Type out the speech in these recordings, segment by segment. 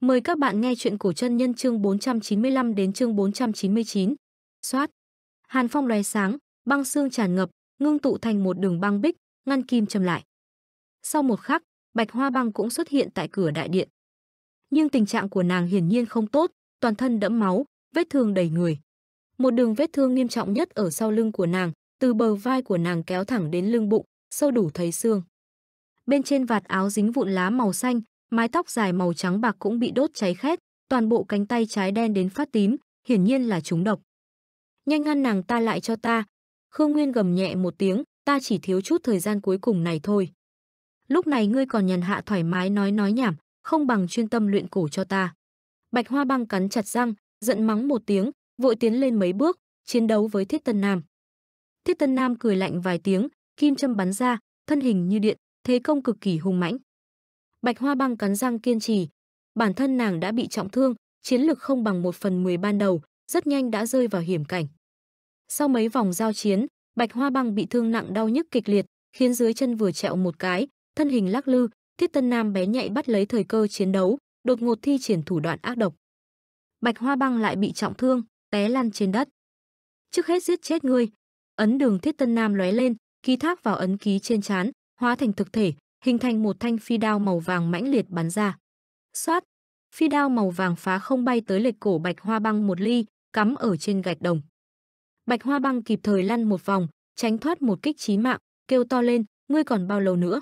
Mời các bạn nghe chuyện cổ chân nhân chương 495 đến chương 499. Xoát. Hàn phong lóe sáng, băng xương tràn ngập, ngưng tụ thành một đường băng bích, ngăn kim châm lại. Sau một khắc, Bạch Hoa Băng cũng xuất hiện tại cửa đại điện. Nhưng tình trạng của nàng hiển nhiên không tốt, toàn thân đẫm máu, vết thương đầy người. Một đường vết thương nghiêm trọng nhất ở sau lưng của nàng, từ bờ vai của nàng kéo thẳng đến lưng bụng, sâu đủ thấy xương. Bên trên vạt áo dính vụn lá màu xanh, mái tóc dài màu trắng bạc cũng bị đốt cháy khét, toàn bộ cánh tay trái đen đến phát tím, hiển nhiên là trúng độc. Nhanh ngăn nàng ta lại cho ta. Khương Nguyên gầm nhẹ một tiếng, ta chỉ thiếu chút thời gian cuối cùng này thôi. Lúc này ngươi còn nhàn hạ thoải mái nói nói nhảm, không bằng chuyên tâm luyện cổ cho ta. Bạch Hoa Băng cắn chặt răng, giận mắng một tiếng, vội tiến lên mấy bước, chiến đấu với Thiết Tân Nam. Thiết Tân Nam cười lạnh vài tiếng, kim châm bắn ra, thân hình như điện, thế công cực kỳ hung mãnh. Bạch Hoa Băng cắn răng kiên trì. Bản thân nàng đã bị trọng thương, chiến lực không bằng một phần mười ban đầu, rất nhanh đã rơi vào hiểm cảnh. Sau mấy vòng giao chiến, Bạch Hoa Băng bị thương nặng đau nhức kịch liệt, khiến dưới chân vừa trẹo một cái, thân hình lắc lư, Thiết Tân Nam bé nhạy bắt lấy thời cơ chiến đấu, đột ngột thi triển thủ đoạn ác độc. Bạch Hoa Băng lại bị trọng thương, té lăn trên đất. Trước hết giết chết ngươi. Ấn đường Thiết Tân Nam lóe lên, ký thác vào ấn ký trên trán, hóa thành thực thể, hình thành một thanh phi đao màu vàng mãnh liệt bắn ra. Xoát, phi đao màu vàng phá không bay tới lệch cổ Bạch Hoa Băng một ly, cắm ở trên gạch đồng. Bạch Hoa Băng kịp thời lăn một vòng, tránh thoát một kích chí mạng, kêu to lên, ngươi còn bao lâu nữa?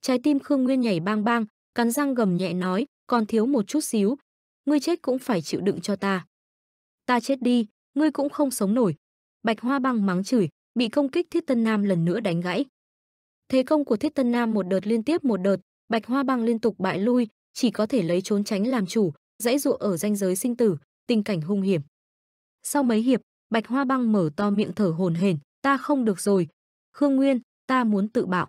Trái tim Khương Nguyên nhảy bang bang, cắn răng gầm nhẹ nói, còn thiếu một chút xíu, ngươi chết cũng phải chịu đựng cho ta. Ta chết đi, ngươi cũng không sống nổi. Bạch Hoa Băng mắng chửi, bị công kích Thiết Tân Nam lần nữa đánh gãy. Thế công của Thiết Tân Nam một đợt liên tiếp một đợt, Bạch Hoa Băng liên tục bại lui, chỉ có thể lấy trốn tránh làm chủ, dãy dụ ở ranh giới sinh tử, tình cảnh hung hiểm. Sau mấy hiệp, Bạch Hoa Băng mở to miệng thở hổn hển, "Ta không được rồi, Khương Nguyên, ta muốn tự bạo."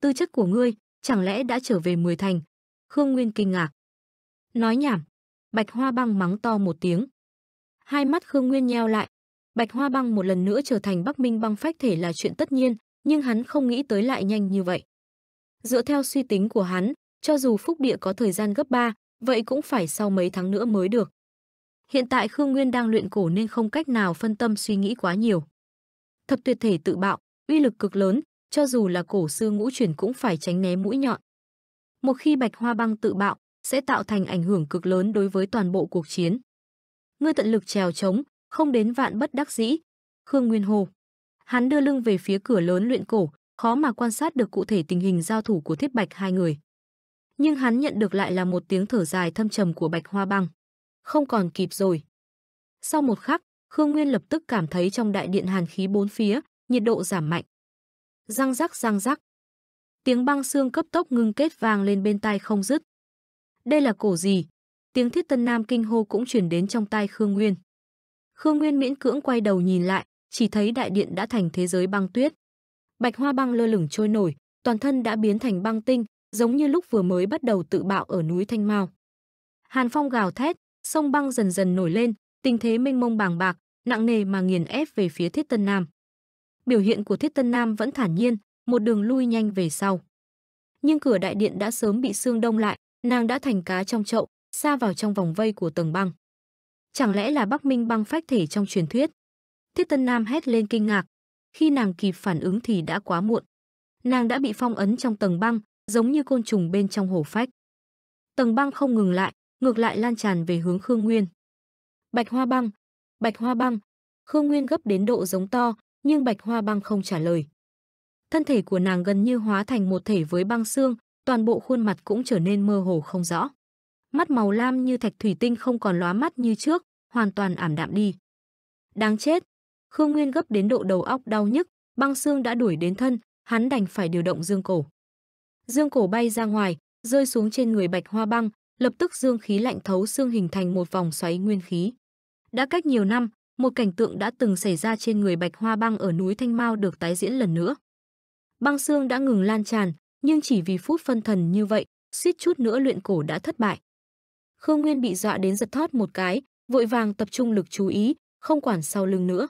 Tư chất của ngươi, chẳng lẽ đã trở về mười thành? Khương Nguyên kinh ngạc. Nói nhảm, Bạch Hoa Băng mắng to một tiếng. Hai mắt Khương Nguyên nheo lại, Bạch Hoa Băng một lần nữa trở thành Bắc Minh Băng phách thể là chuyện tất nhiên, nhưng hắn không nghĩ tới lại nhanh như vậy. Dựa theo suy tính của hắn, cho dù phúc địa có thời gian gấp 3, vậy cũng phải sau mấy tháng nữa mới được. Hiện tại Khương Nguyên đang luyện cổ nên không cách nào phân tâm suy nghĩ quá nhiều. Thập tuyệt thể tự bạo, uy lực cực lớn, cho dù là cổ sư ngũ chuyển cũng phải tránh né mũi nhọn. Một khi bạch hoa băng tự bạo, sẽ tạo thành ảnh hưởng cực lớn đối với toàn bộ cuộc chiến. Ngươi tận lực trèo chống, không đến vạn bất đắc dĩ. Khương Nguyên Hồ Hắn đưa lưng về phía cửa lớn luyện cổ, khó mà quan sát được cụ thể tình hình giao thủ của Thiết Bạch hai người. Nhưng hắn nhận được lại là một tiếng thở dài thâm trầm của Bạch Hoa Băng. Không còn kịp rồi. Sau một khắc, Khương Nguyên lập tức cảm thấy trong đại điện hàn khí bốn phía, nhiệt độ giảm mạnh. Răng rắc răng rắc. Tiếng băng xương cấp tốc ngưng kết vang lên bên tai không dứt. Đây là cổ gì? Tiếng thiết tân nam kinh hô cũng truyền đến trong tai Khương Nguyên. Khương Nguyên miễn cưỡng quay đầu nhìn lại, chỉ thấy đại điện đã thành thế giới băng tuyết. Bạch hoa băng lơ lửng trôi nổi, toàn thân đã biến thành băng tinh, giống như lúc vừa mới bắt đầu tự bạo ở núi Thanh Mao. Hàn phong gào thét, sông băng dần dần nổi lên, tình thế mênh mông bàng bạc, nặng nề mà nghiền ép về phía Thiết Tân Nam. Biểu hiện của Thiết Tân Nam vẫn thản nhiên, một đường lui nhanh về sau. Nhưng cửa đại điện đã sớm bị xương đông lại, nàng đã thành cá trong chậu, xa vào trong vòng vây của tầng băng. Chẳng lẽ là Bắc Minh băng phách thể trong truyền thuyết? Tiết Tân Nam hét lên kinh ngạc. Khi nàng kịp phản ứng thì đã quá muộn. Nàng đã bị phong ấn trong tầng băng, giống như côn trùng bên trong hồ phách. Tầng băng không ngừng lại, ngược lại lan tràn về hướng Khương Nguyên. Bạch Hoa Băng, Bạch Hoa Băng, Khương Nguyên gấp đến độ giống to, nhưng Bạch Hoa Băng không trả lời. Thân thể của nàng gần như hóa thành một thể với băng xương, toàn bộ khuôn mặt cũng trở nên mơ hồ không rõ. Mắt màu lam như thạch thủy tinh không còn lóa mắt như trước, hoàn toàn ảm đạm đi. Đáng chết, Khương Nguyên gấp đến độ đầu óc đau nhức, băng xương đã đuổi đến thân, hắn đành phải điều động dương cổ. Dương cổ bay ra ngoài, rơi xuống trên người Bạch Hoa Băng, lập tức dương khí lạnh thấu xương hình thành một vòng xoáy nguyên khí. Đã cách nhiều năm, một cảnh tượng đã từng xảy ra trên người Bạch Hoa Băng ở núi Thanh Mao được tái diễn lần nữa. Băng xương đã ngừng lan tràn, nhưng chỉ vì phút phân thần như vậy, suýt chút nữa luyện cổ đã thất bại. Khương Nguyên bị dọa đến giật thót một cái, vội vàng tập trung lực chú ý, không quản sau lưng nữa.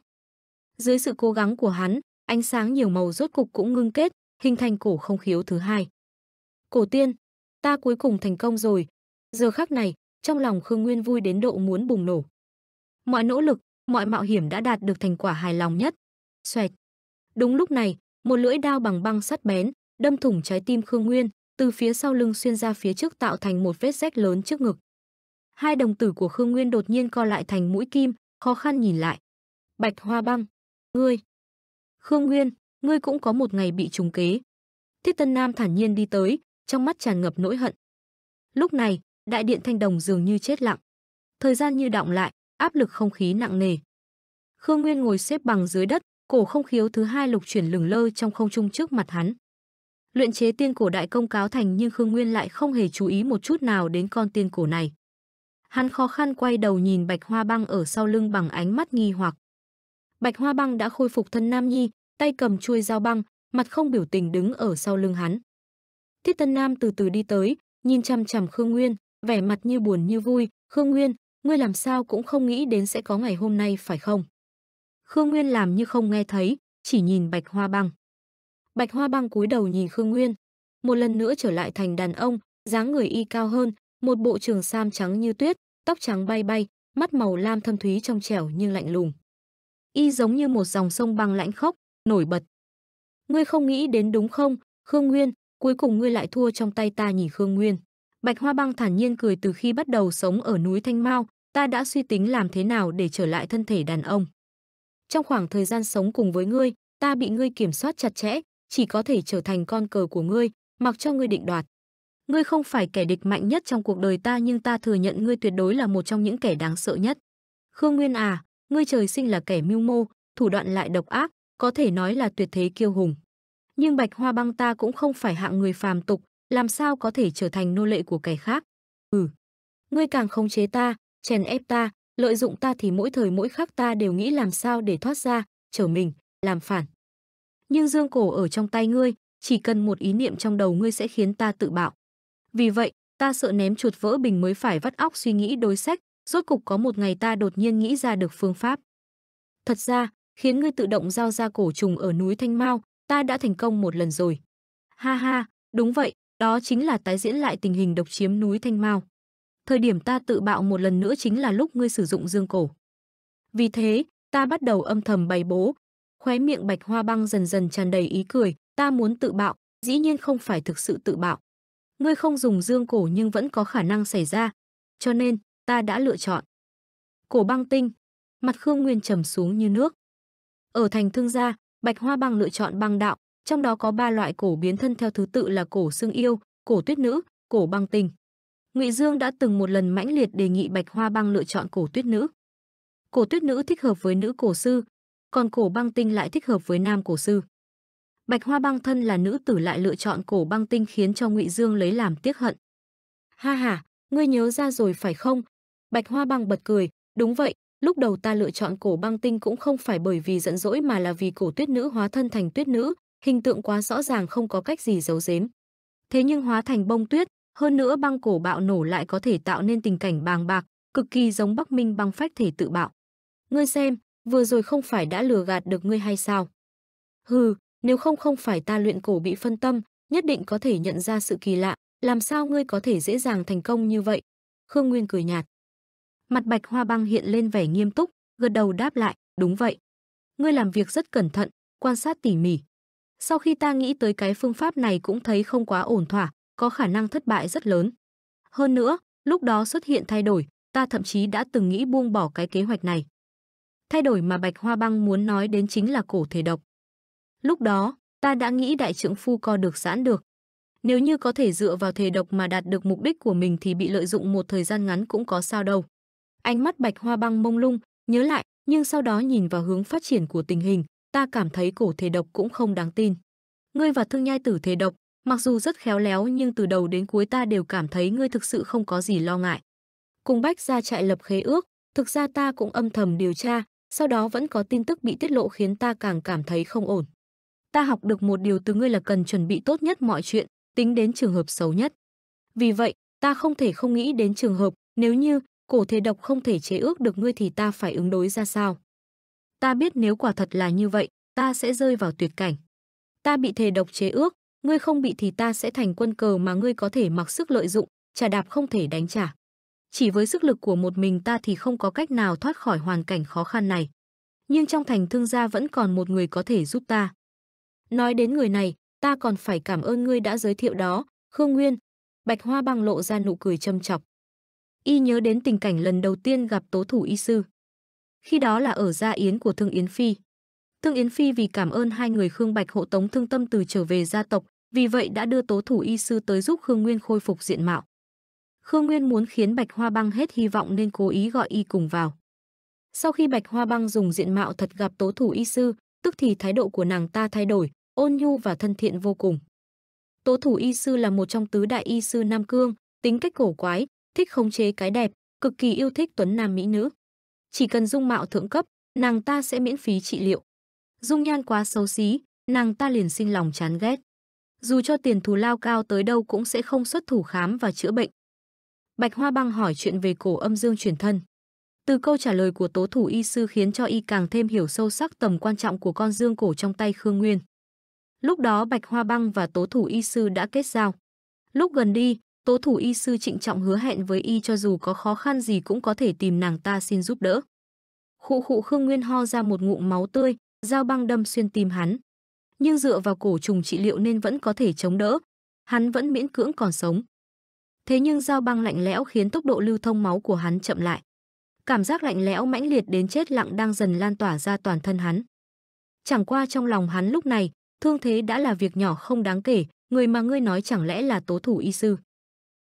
Dưới sự cố gắng của hắn, ánh sáng nhiều màu rốt cục cũng ngưng kết, hình thành cổ không khiếu thứ hai. Cổ tiên, ta cuối cùng thành công rồi. Giờ khắc này, trong lòng Khương Nguyên vui đến độ muốn bùng nổ. Mọi nỗ lực, mọi mạo hiểm đã đạt được thành quả hài lòng nhất. Xoẹt. Đúng lúc này, một lưỡi đao bằng băng sắt bén, đâm thủng trái tim Khương Nguyên, từ phía sau lưng xuyên ra phía trước tạo thành một vết rách lớn trước ngực. Hai đồng tử của Khương Nguyên đột nhiên co lại thành mũi kim, khó khăn nhìn lại. Bạch Hoa Băng. Ngươi! Khương Nguyên, ngươi cũng có một ngày bị trùng kế. Thiết Tân Nam thản nhiên đi tới, trong mắt tràn ngập nỗi hận. Lúc này, đại điện thanh đồng dường như chết lặng. Thời gian như đọng lại, áp lực không khí nặng nề. Khương Nguyên ngồi xếp bằng dưới đất, cổ không khiếu thứ hai lục chuyển lừng lơ trong không trung trước mặt hắn. Luyện chế tiên cổ đại công cáo thành nhưng Khương Nguyên lại không hề chú ý một chút nào đến con tiên cổ này. Hắn khó khăn quay đầu nhìn Bạch Hoa Băng ở sau lưng bằng ánh mắt nghi hoặc. Bạch Hoa Băng đã khôi phục thân Nam Nhi, tay cầm chuôi dao băng, mặt không biểu tình đứng ở sau lưng hắn. Thiết Tân Nam từ từ đi tới, nhìn chằm chằm Khương Nguyên, vẻ mặt như buồn như vui, "Khương Nguyên, ngươi làm sao cũng không nghĩ đến sẽ có ngày hôm nay phải không?" Khương Nguyên làm như không nghe thấy, chỉ nhìn Bạch Hoa Băng. Bạch Hoa Băng cúi đầu nhìn Khương Nguyên, một lần nữa trở lại thành đàn ông, dáng người y cao hơn, một bộ trường sam trắng như tuyết, tóc trắng bay bay, mắt màu lam thâm thúy trong trẻo nhưng lạnh lùng y giống như một dòng sông băng lãnh khốc, nổi bật. Ngươi không nghĩ đến đúng không, Khương Nguyên, cuối cùng ngươi lại thua trong tay ta nhỉ Khương Nguyên. Bạch Hoa Băng thản nhiên cười từ khi bắt đầu sống ở núi Thanh Mao, ta đã suy tính làm thế nào để trở lại thân thể đàn ông. Trong khoảng thời gian sống cùng với ngươi, ta bị ngươi kiểm soát chặt chẽ, chỉ có thể trở thành con cờ của ngươi, mặc cho ngươi định đoạt. Ngươi không phải kẻ địch mạnh nhất trong cuộc đời ta nhưng ta thừa nhận ngươi tuyệt đối là một trong những kẻ đáng sợ nhất. Khương Nguyên à, ngươi trời sinh là kẻ mưu mô, thủ đoạn lại độc ác, có thể nói là tuyệt thế kiêu hùng. Nhưng Bạch Hoa Băng ta cũng không phải hạng người phàm tục, làm sao có thể trở thành nô lệ của kẻ khác? Ừ, ngươi càng khống chế ta, chèn ép ta, lợi dụng ta thì mỗi thời mỗi khắc ta đều nghĩ làm sao để thoát ra, trở mình, làm phản. Nhưng dương cổ ở trong tay ngươi, chỉ cần một ý niệm trong đầu ngươi sẽ khiến ta tự bạo. Vì vậy, ta sợ ném chuột vỡ bình mới phải vắt óc suy nghĩ đối sách, Rốt cục có một ngày ta đột nhiên nghĩ ra được phương pháp. Thật ra, khiến ngươi tự động giao ra cổ trùng ở núi Thanh Mao, ta đã thành công một lần rồi. Ha ha, đúng vậy, đó chính là tái diễn lại tình hình độc chiếm núi Thanh Mao. Thời điểm ta tự bạo một lần nữa chính là lúc ngươi sử dụng dương cổ. Vì thế, ta bắt đầu âm thầm bày bố, khóe miệng Bạch Hoa Băng dần dần tràn đầy ý cười, ta muốn tự bạo, dĩ nhiên không phải thực sự tự bạo. Ngươi không dùng dương cổ nhưng vẫn có khả năng xảy ra, cho nên ta đã lựa chọn. Cổ băng tinh, mặt Khương Nguyên trầm xuống như nước. Ở thành thương gia, Bạch Hoa Băng lựa chọn băng đạo, trong đó có ba loại cổ biến thân theo thứ tự là cổ xương yêu, cổ tuyết nữ, cổ băng tinh. Ngụy Dương đã từng một lần mãnh liệt đề nghị Bạch Hoa Băng lựa chọn cổ tuyết nữ. Cổ tuyết nữ thích hợp với nữ cổ sư, còn cổ băng tinh lại thích hợp với nam cổ sư. Bạch Hoa Băng thân là nữ tử lại lựa chọn cổ băng tinh khiến cho Ngụy Dương lấy làm tiếc hận. Ha ha, ngươi nhớ ra rồi phải không, Bạch Hoa Băng bật cười, đúng vậy, lúc đầu ta lựa chọn cổ băng tinh cũng không phải bởi vì giận dỗi mà là vì cổ tuyết nữ hóa thân thành tuyết nữ, hình tượng quá rõ ràng không có cách gì giấu giếm. Thế nhưng hóa thành bông tuyết, hơn nữa băng cổ bạo nổ lại có thể tạo nên tình cảnh bàng bạc, cực kỳ giống Bắc Minh băng phách thể tự bạo. Ngươi xem, vừa rồi không phải đã lừa gạt được ngươi hay sao? Hừ, nếu không không phải ta luyện cổ bị phân tâm, nhất định có thể nhận ra sự kỳ lạ, làm sao ngươi có thể dễ dàng thành công như vậy? Khương Nguyên cười nhạt. Mặt Bạch Hoa Băng hiện lên vẻ nghiêm túc, gật đầu đáp lại, đúng vậy. Ngươi làm việc rất cẩn thận, quan sát tỉ mỉ. Sau khi ta nghĩ tới cái phương pháp này cũng thấy không quá ổn thỏa, có khả năng thất bại rất lớn. Hơn nữa, lúc đó xuất hiện thay đổi, ta thậm chí đã từng nghĩ buông bỏ cái kế hoạch này. Thay đổi mà Bạch Hoa Băng muốn nói đến chính là cổ thể độc. Lúc đó, ta đã nghĩ đại trưởng phu co được giãn được. Nếu như có thể dựa vào thể độc mà đạt được mục đích của mình thì bị lợi dụng một thời gian ngắn cũng có sao đâu. Ánh mắt Bạch Hoa Băng mông lung, nhớ lại, nhưng sau đó nhìn vào hướng phát triển của tình hình, ta cảm thấy cổ thể độc cũng không đáng tin. Ngươi và thương nhai tử thể độc, mặc dù rất khéo léo nhưng từ đầu đến cuối ta đều cảm thấy ngươi thực sự không có gì lo ngại. Cùng Bách ra trại lập khế ước, thực ra ta cũng âm thầm điều tra, sau đó vẫn có tin tức bị tiết lộ khiến ta càng cảm thấy không ổn. Ta học được một điều từ ngươi là cần chuẩn bị tốt nhất mọi chuyện, tính đến trường hợp xấu nhất. Vì vậy, ta không thể không nghĩ đến trường hợp nếu như cổ thể độc không thể chế ước được ngươi thì ta phải ứng đối ra sao? Ta biết nếu quả thật là như vậy, ta sẽ rơi vào tuyệt cảnh. Ta bị thể độc chế ước, ngươi không bị thì ta sẽ thành quân cờ mà ngươi có thể mặc sức lợi dụng, trả đạp không thể đánh trả. Chỉ với sức lực của một mình ta thì không có cách nào thoát khỏi hoàn cảnh khó khăn này. Nhưng trong thành thương gia vẫn còn một người có thể giúp ta. Nói đến người này, ta còn phải cảm ơn ngươi đã giới thiệu đó, Khương Nguyên. Bạch Hoa băng lộ ra nụ cười châm chọc y nhớ đến tình cảnh lần đầu tiên gặp tố thủ y sư. Khi đó là ở gia yến của Thương Yến Phi. Thương Yến Phi vì cảm ơn hai người Khương Bạch hộ tống thương tâm từ trở về gia tộc, vì vậy đã đưa tố thủ y sư tới giúp Khương Nguyên khôi phục diện mạo. Khương Nguyên muốn khiến Bạch Hoa Băng hết hy vọng nên cố ý gọi y cùng vào. Sau khi Bạch Hoa Băng dùng diện mạo thật gặp tố thủ y sư, tức thì thái độ của nàng ta thay đổi, ôn nhu và thân thiện vô cùng. Tố thủ y sư là một trong tứ đại y sư Nam Cương, tính cách cổ quái, thích khống chế cái đẹp, cực kỳ yêu thích tuấn nam mỹ nữ. Chỉ cần dung mạo thượng cấp, nàng ta sẽ miễn phí trị liệu. Dung nhan quá xấu xí, nàng ta liền sinh lòng chán ghét. Dù cho tiền thù lao cao tới đâu cũng sẽ không xuất thủ khám và chữa bệnh. Bạch Hoa Băng hỏi chuyện về cổ âm dương truyền thân. Từ câu trả lời của tố thủ y sư khiến cho y càng thêm hiểu sâu sắc tầm quan trọng của con dương cổ trong tay Khương Nguyên. Lúc đó Bạch Hoa Băng và tố thủ y sư đã kết giao. Lúc gần đi, Tố thủ y sư trịnh trọng hứa hẹn với y cho dù có khó khăn gì cũng có thể tìm nàng ta xin giúp đỡ. Khụ khụ Khương Nguyên ho ra một ngụm máu tươi, dao băng đâm xuyên tim hắn. Nhưng dựa vào cổ trùng trị liệu nên vẫn có thể chống đỡ, hắn vẫn miễn cưỡng còn sống. Thế nhưng dao băng lạnh lẽo khiến tốc độ lưu thông máu của hắn chậm lại. Cảm giác lạnh lẽo mãnh liệt đến chết lặng đang dần lan tỏa ra toàn thân hắn. Chẳng qua trong lòng hắn lúc này, thương thế đã là việc nhỏ không đáng kể, người mà ngươi nói chẳng lẽ là tố thủ y sư.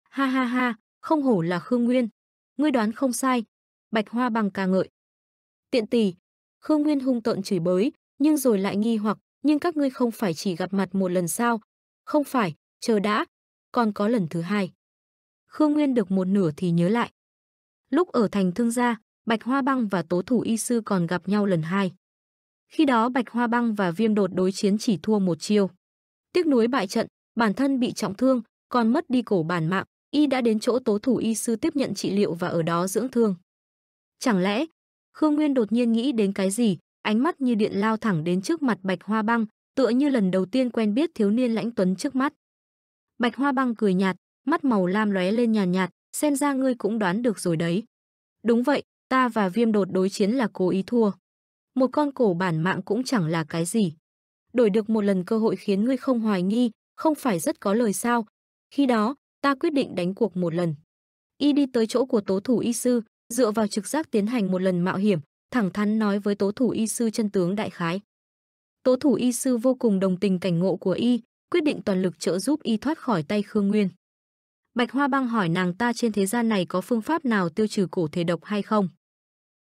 Ha ha ha, không hổ là Khương Nguyên. Ngươi đoán không sai. Bạch Hoa bằng ca ngợi. Tiện tỷ. Khương Nguyên hung tợn chửi bới, nhưng rồi lại nghi hoặc, nhưng các ngươi không phải chỉ gặp mặt một lần sao? Không phải, chờ đã, còn có lần thứ hai. Khương Nguyên được một nửa thì nhớ lại. Lúc ở thành thương gia, Bạch Hoa Băng và Tố Thủ Y Sư còn gặp nhau lần hai. Khi đó Bạch Hoa Băng và Viêm Đột đối chiến chỉ thua một chiêu. Tiếc nuối bại trận, bản thân bị trọng thương, còn mất đi cổ bản mạng, y đã đến chỗ tố thủ y sư tiếp nhận trị liệu và ở đó dưỡng thương. Chẳng lẽ, Khương Nguyên đột nhiên nghĩ đến cái gì, ánh mắt như điện lao thẳng đến trước mặt Bạch Hoa Băng, tựa như lần đầu tiên quen biết thiếu niên lãnh tuấn trước mắt. Bạch Hoa Băng cười nhạt, mắt màu lam lóe lên nhàn nhạt, nhạt, xem ra ngươi cũng đoán được rồi đấy. Đúng vậy, ta và Viêm Đột đối chiến là cố ý thua. Một con cổ bản mạng cũng chẳng là cái gì. Đổi được một lần cơ hội khiến ngươi không hoài nghi, không phải rất có lời sao? Khi đó, ta quyết định đánh cuộc một lần. Y đi tới chỗ của tố thủ y sư, dựa vào trực giác tiến hành một lần mạo hiểm, thẳng thắn nói với tố thủ y sư chân tướng đại khái. Tố thủ y sư vô cùng đồng tình cảnh ngộ của y, quyết định toàn lực trợ giúp y thoát khỏi tay Khương Nguyên. Bạch Hoa Băng hỏi nàng ta trên thế gian này có phương pháp nào tiêu trừ cổ thể độc hay không.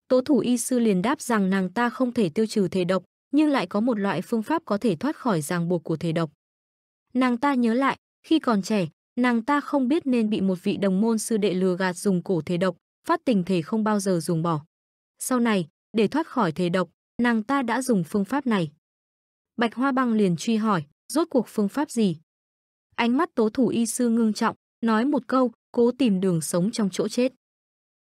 Tố thủ y sư liền đáp rằng nàng ta không thể tiêu trừ thể độc, nhưng lại có một loại phương pháp có thể thoát khỏi ràng buộc của thể độc. Nàng ta nhớ lại, khi còn trẻ, Nàng ta không biết nên bị một vị đồng môn sư đệ lừa gạt dùng cổ thể độc, phát tình thể không bao giờ dùng bỏ. Sau này, để thoát khỏi thể độc, nàng ta đã dùng phương pháp này. Bạch Hoa Băng liền truy hỏi, rốt cuộc phương pháp gì? Ánh mắt tố thủ y sư ngưng trọng, nói một câu, cố tìm đường sống trong chỗ chết.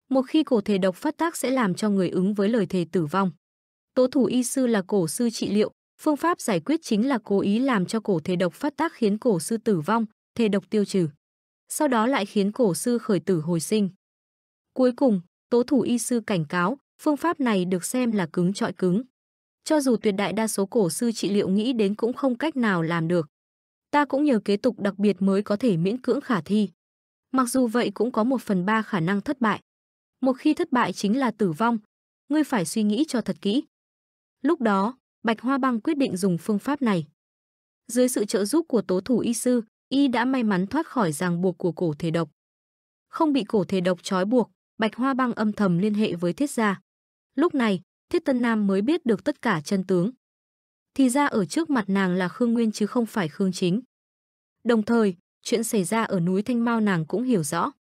Một khi cổ thể độc phát tác sẽ làm cho người ứng với lời thề tử vong. Tố thủ y sư là cổ sư trị liệu, phương pháp giải quyết chính là cố ý làm cho cổ thể độc phát tác khiến cổ sư tử vong, thề độc tiêu trừ. Sau đó lại khiến cổ sư khởi tử hồi sinh. Cuối cùng, tố thủ y sư cảnh cáo, phương pháp này được xem là cứng trọi cứng. Cho dù tuyệt đại đa số cổ sư trị liệu nghĩ đến cũng không cách nào làm được. Ta cũng nhờ kế tục đặc biệt mới có thể miễn cưỡng khả thi. Mặc dù vậy cũng có một phần ba khả năng thất bại. Một khi thất bại chính là tử vong, ngươi phải suy nghĩ cho thật kỹ. Lúc đó, Bạch Hoa Băng quyết định dùng phương pháp này. Dưới sự trợ giúp của tố thủ y sư, y đã may mắn thoát khỏi ràng buộc của cổ thể độc. Không bị cổ thể độc trói buộc, Bạch Hoa Băng âm thầm liên hệ với Thiết gia. Lúc này, Thiết Tân Nam mới biết được tất cả chân tướng. Thì ra ở trước mặt nàng là Khương Nguyên chứ không phải Khương Chính. Đồng thời, chuyện xảy ra ở núi Thanh Mao nàng cũng hiểu rõ.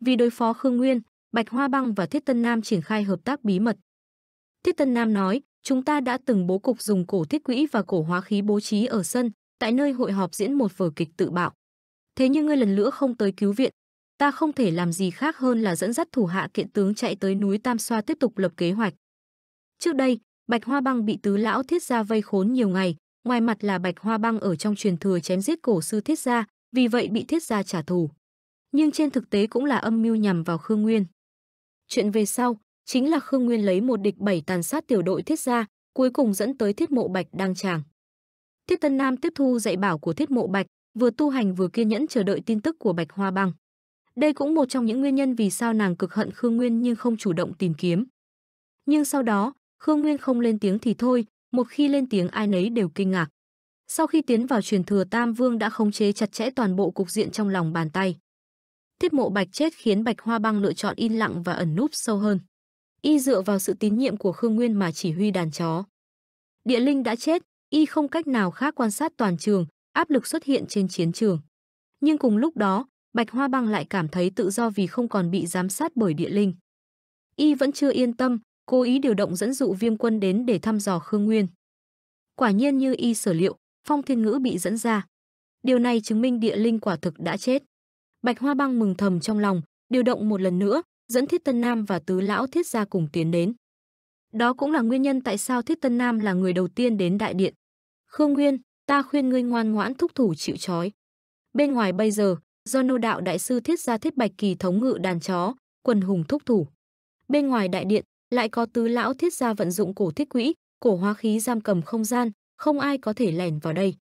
Vì đối phó Khương Nguyên, Bạch Hoa Băng và Thiết Tân Nam triển khai hợp tác bí mật. Thiết Tân Nam nói, chúng ta đã từng bố cục dùng cổ thiết quỹ và cổ hóa khí bố trí ở sân, tại nơi hội họp diễn một vở kịch tự bạo. Thế nhưng ngươi lần nữa không tới cứu viện, ta không thể làm gì khác hơn là dẫn dắt thủ hạ kiện tướng chạy tới núi Tam Xoa tiếp tục lập kế hoạch. Trước đây, Bạch Hoa Băng bị tứ lão thiết gia vây khốn nhiều ngày, ngoài mặt là Bạch Hoa Băng ở trong truyền thừa chém giết cổ sư thiết gia, vì vậy bị thiết gia trả thù. Nhưng trên thực tế cũng là âm mưu nhằm vào Khương Nguyên. Chuyện về sau, chính là Khương Nguyên lấy một địch bảy tàn sát tiểu đội thiết gia, cuối cùng dẫn tới thiết mộ Bạch đang tràng. Thiết Tân Nam tiếp thu dạy bảo của Thiết Mộ Bạch, vừa tu hành vừa kiên nhẫn chờ đợi tin tức của Bạch Hoa Băng. Đây cũng một trong những nguyên nhân vì sao nàng cực hận Khương Nguyên nhưng không chủ động tìm kiếm. Nhưng sau đó, Khương Nguyên không lên tiếng thì thôi, một khi lên tiếng ai nấy đều kinh ngạc. Sau khi tiến vào truyền thừa Tam Vương đã khống chế chặt chẽ toàn bộ cục diện trong lòng bàn tay. Thiết mộ bạch chết khiến Bạch Hoa Băng lựa chọn in lặng và ẩn núp sâu hơn. Y dựa vào sự tín nhiệm của Khương Nguyên mà chỉ huy đàn chó. Địa Linh đã chết, y không cách nào khác quan sát toàn trường, áp lực xuất hiện trên chiến trường. Nhưng cùng lúc đó, Bạch Hoa Băng lại cảm thấy tự do vì không còn bị giám sát bởi địa linh. Y vẫn chưa yên tâm, cố ý điều động dẫn dụ viêm quân đến để thăm dò Khương Nguyên. Quả nhiên như y sở liệu, phong thiên ngữ bị dẫn ra. Điều này chứng minh địa linh quả thực đã chết. Bạch Hoa Băng mừng thầm trong lòng, điều động một lần nữa, dẫn Thiết Tân Nam và Tứ Lão Thiết gia cùng tiến đến. Đó cũng là nguyên nhân tại sao Thiết Tân Nam là người đầu tiên đến đại điện. Khương Nguyên, ta khuyên ngươi ngoan ngoãn thúc thủ chịu trói. Bên ngoài bây giờ, do nô đạo đại sư thiết ra thiết bạch kỳ thống ngự đàn chó, quần hùng thúc thủ. Bên ngoài đại điện, lại có tứ lão thiết ra vận dụng cổ thiết quỹ, cổ hóa khí giam cầm không gian, không ai có thể lẻn vào đây.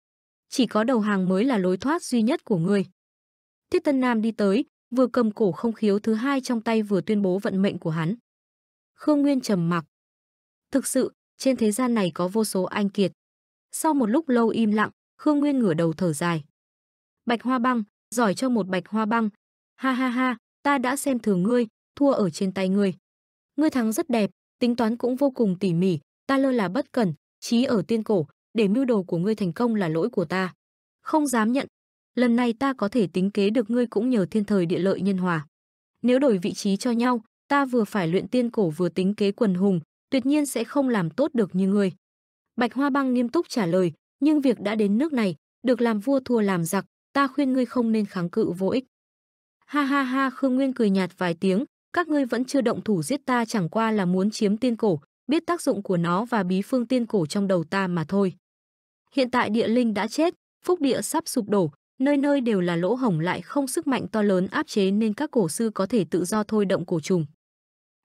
Chỉ có đầu hàng mới là lối thoát duy nhất của ngươi. Thiết Tân Nam đi tới, vừa cầm cổ không khiếu thứ hai trong tay vừa tuyên bố vận mệnh của hắn. Khương Nguyên trầm mặc. Thực sự, trên thế gian này có vô số anh kiệt, sau một lúc lâu im lặng, Khương Nguyên ngửa đầu thở dài. Bạch Hoa Băng, giỏi cho một Bạch Hoa Băng. Ha ha ha, ta đã xem thường ngươi, thua ở trên tay ngươi. Ngươi thắng rất đẹp, tính toán cũng vô cùng tỉ mỉ, ta lơ là bất cẩn, trí ở tiên cổ, để mưu đồ của ngươi thành công là lỗi của ta. Không dám nhận, lần này ta có thể tính kế được ngươi cũng nhờ thiên thời địa lợi nhân hòa. Nếu đổi vị trí cho nhau, ta vừa phải luyện tiên cổ vừa tính kế quần hùng, tuyệt nhiên sẽ không làm tốt được như ngươi. Bạch Hoa Băng nghiêm túc trả lời, nhưng việc đã đến nước này, được làm vua thua làm giặc, ta khuyên ngươi không nên kháng cự vô ích. Ha ha ha, Khương Nguyên cười nhạt vài tiếng, các ngươi vẫn chưa động thủ giết ta chẳng qua là muốn chiếm tiên cổ, biết tác dụng của nó và bí phương tiên cổ trong đầu ta mà thôi. Hiện tại địa linh đã chết, phúc địa sắp sụp đổ, nơi nơi đều là lỗ hổng lại không sức mạnh to lớn áp chế nên các cổ sư có thể tự do thôi động cổ trùng.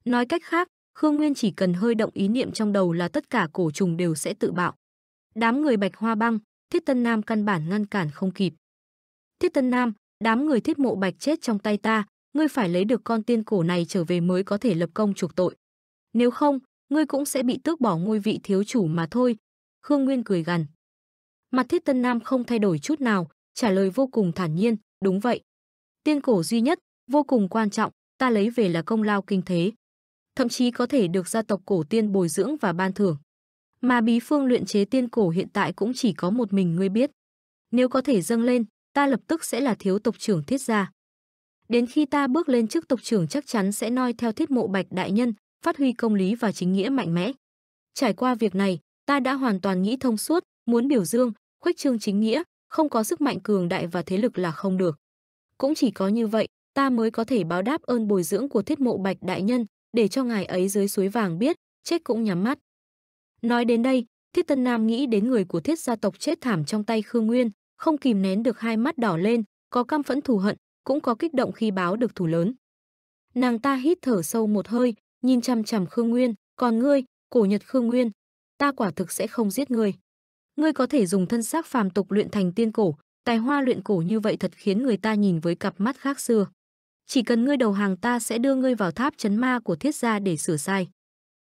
Nói cách khác, Khương Nguyên chỉ cần hơi động ý niệm trong đầu là tất cả cổ trùng đều sẽ tự bạo. Đám người Bạch Hoa Băng, Thiết Tân Nam căn bản ngăn cản không kịp. Thiết Tân Nam, đám người Thiết Mộ Bạch chết trong tay ta, ngươi phải lấy được con tiên cổ này trở về mới có thể lập công trục tội. Nếu không, ngươi cũng sẽ bị tước bỏ ngôi vị thiếu chủ mà thôi." Khương Nguyên cười gằn. Mặt Thiết Tân Nam không thay đổi chút nào, trả lời vô cùng thản nhiên, "Đúng vậy. Tiên cổ duy nhất, vô cùng quan trọng, ta lấy về là công lao kinh thế." thậm chí có thể được gia tộc cổ tiên bồi dưỡng và ban thưởng. Mà bí phương luyện chế tiên cổ hiện tại cũng chỉ có một mình ngươi biết. Nếu có thể dâng lên, ta lập tức sẽ là thiếu tộc trưởng thiết gia. Đến khi ta bước lên chức tộc trưởng chắc chắn sẽ noi theo thiết mộ bạch đại nhân, phát huy công lý và chính nghĩa mạnh mẽ. Trải qua việc này, ta đã hoàn toàn nghĩ thông suốt, muốn biểu dương, khuếch trương chính nghĩa, không có sức mạnh cường đại và thế lực là không được. Cũng chỉ có như vậy, ta mới có thể báo đáp ơn bồi dưỡng của thiết mộ bạch đại nhân, để cho ngài ấy dưới suối vàng biết, chết cũng nhắm mắt. Nói đến đây, Thiết Tân Nam nghĩ đến người của Thiết gia tộc chết thảm trong tay Khương Nguyên, không kìm nén được hai mắt đỏ lên, có căm phẫn thù hận, cũng có kích động khi báo được thủ lớn. Nàng ta hít thở sâu một hơi, nhìn chằm chằm Khương Nguyên, "Còn ngươi, Cổ Nhật Khương Nguyên, ta quả thực sẽ không giết ngươi. Ngươi có thể dùng thân xác phàm tục luyện thành tiên cổ, tài hoa luyện cổ như vậy thật khiến người ta nhìn với cặp mắt khác xưa." Chỉ cần ngươi đầu hàng ta sẽ đưa ngươi vào tháp chấn ma của thiết gia để sửa sai.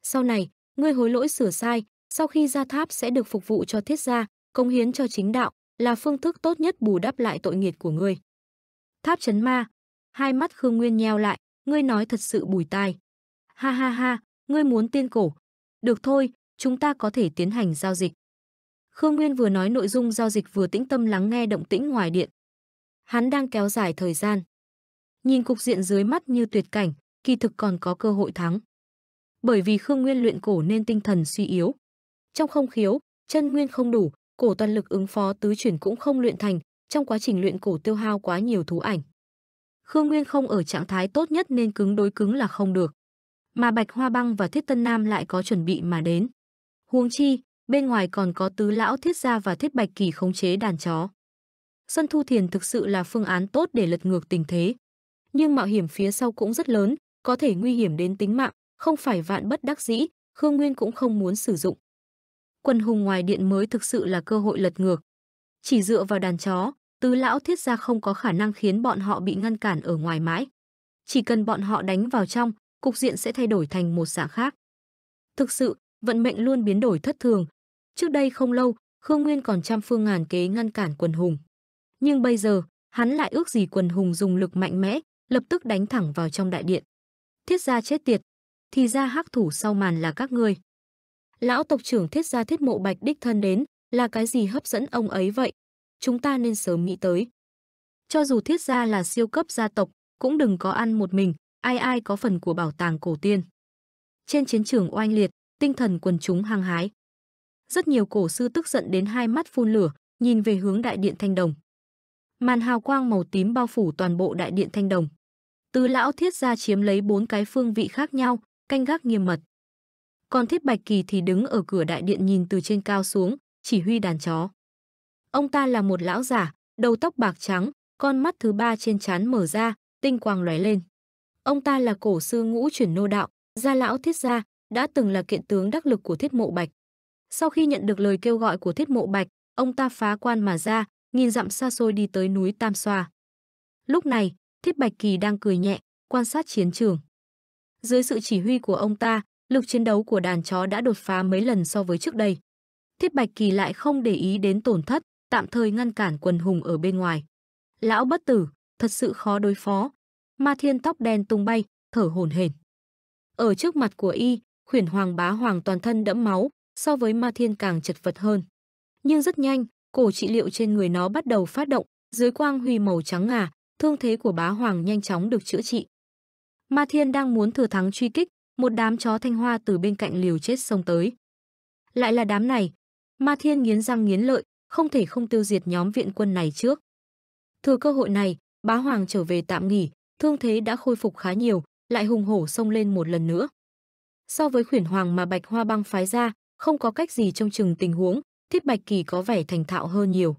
Sau này, ngươi hối lỗi sửa sai, sau khi ra tháp sẽ được phục vụ cho thiết gia, công hiến cho chính đạo, là phương thức tốt nhất bù đắp lại tội nghiệt của ngươi. Tháp chấn ma, hai mắt Khương Nguyên nheo lại, ngươi nói thật sự bùi tai. Ha ha ha, ngươi muốn tiên cổ. Được thôi, chúng ta có thể tiến hành giao dịch. Khương Nguyên vừa nói nội dung giao dịch vừa tĩnh tâm lắng nghe động tĩnh ngoài điện. Hắn đang kéo dài thời gian. Nhìn cục diện dưới mắt như tuyệt cảnh, kỳ thực còn có cơ hội thắng. Bởi vì Khương Nguyên luyện cổ nên tinh thần suy yếu. Trong không khiếu, chân nguyên không đủ, cổ toàn lực ứng phó tứ chuyển cũng không luyện thành, trong quá trình luyện cổ tiêu hao quá nhiều thú ảnh. Khương Nguyên không ở trạng thái tốt nhất nên cứng đối cứng là không được. Mà Bạch Hoa Băng và Thiết Tân Nam lại có chuẩn bị mà đến. Huống chi, bên ngoài còn có tứ lão Thiết Gia và Thiết Bạch Kỳ khống chế đàn chó. Sân Thu Thiền thực sự là phương án tốt để lật ngược tình thế nhưng mạo hiểm phía sau cũng rất lớn, có thể nguy hiểm đến tính mạng, không phải vạn bất đắc dĩ, Khương Nguyên cũng không muốn sử dụng. Quân hùng ngoài điện mới thực sự là cơ hội lật ngược. Chỉ dựa vào đàn chó, tứ lão thiết ra không có khả năng khiến bọn họ bị ngăn cản ở ngoài mãi. Chỉ cần bọn họ đánh vào trong, cục diện sẽ thay đổi thành một dạng khác. Thực sự, vận mệnh luôn biến đổi thất thường. Trước đây không lâu, Khương Nguyên còn trăm phương ngàn kế ngăn cản quần hùng. Nhưng bây giờ, hắn lại ước gì quần hùng dùng lực mạnh mẽ, lập tức đánh thẳng vào trong đại điện. Thiết gia chết tiệt, thì ra hắc thủ sau màn là các ngươi. Lão tộc trưởng Thiết gia Thiết Mộ Bạch đích thân đến, là cái gì hấp dẫn ông ấy vậy? Chúng ta nên sớm nghĩ tới. Cho dù Thiết gia là siêu cấp gia tộc, cũng đừng có ăn một mình, ai ai có phần của bảo tàng cổ tiên. Trên chiến trường oanh liệt, tinh thần quần chúng hăng hái. Rất nhiều cổ sư tức giận đến hai mắt phun lửa, nhìn về hướng đại điện thanh đồng. Màn hào quang màu tím bao phủ toàn bộ đại điện thanh đồng. Tứ lão thiết gia chiếm lấy bốn cái phương vị khác nhau, canh gác nghiêm mật. Còn thiết bạch kỳ thì đứng ở cửa đại điện nhìn từ trên cao xuống, chỉ huy đàn chó. Ông ta là một lão giả, đầu tóc bạc trắng, con mắt thứ ba trên trán mở ra, tinh quang lóe lên. Ông ta là cổ sư ngũ chuyển nô đạo, gia lão thiết gia, đã từng là kiện tướng đắc lực của thiết mộ bạch. Sau khi nhận được lời kêu gọi của thiết mộ bạch, ông ta phá quan mà ra, nhìn dặm xa xôi đi tới núi Tam Xoa. Lúc này, Thiết Bạch Kỳ đang cười nhẹ, quan sát chiến trường. Dưới sự chỉ huy của ông ta, lực chiến đấu của đàn chó đã đột phá mấy lần so với trước đây. Thiết Bạch Kỳ lại không để ý đến tổn thất, tạm thời ngăn cản quần hùng ở bên ngoài. Lão bất tử, thật sự khó đối phó. Ma thiên tóc đen tung bay, thở hổn hển. Ở trước mặt của y, khuyển hoàng bá hoàng toàn thân đẫm máu, so với ma thiên càng chật vật hơn. Nhưng rất nhanh, cổ trị liệu trên người nó bắt đầu phát động, dưới quang huy màu trắng ngà, thương thế của bá hoàng nhanh chóng được chữa trị. Ma Thiên đang muốn thừa thắng truy kích, một đám chó thanh hoa từ bên cạnh liều chết xông tới. Lại là đám này, Ma Thiên nghiến răng nghiến lợi, không thể không tiêu diệt nhóm viện quân này trước. Thừa cơ hội này, bá hoàng trở về tạm nghỉ, thương thế đã khôi phục khá nhiều, lại hùng hổ xông lên một lần nữa. So với khuyển hoàng mà Bạch Hoa băng phái ra, không có cách gì trong chừng tình huống, Thiết Bạch Kỳ có vẻ thành thạo hơn nhiều.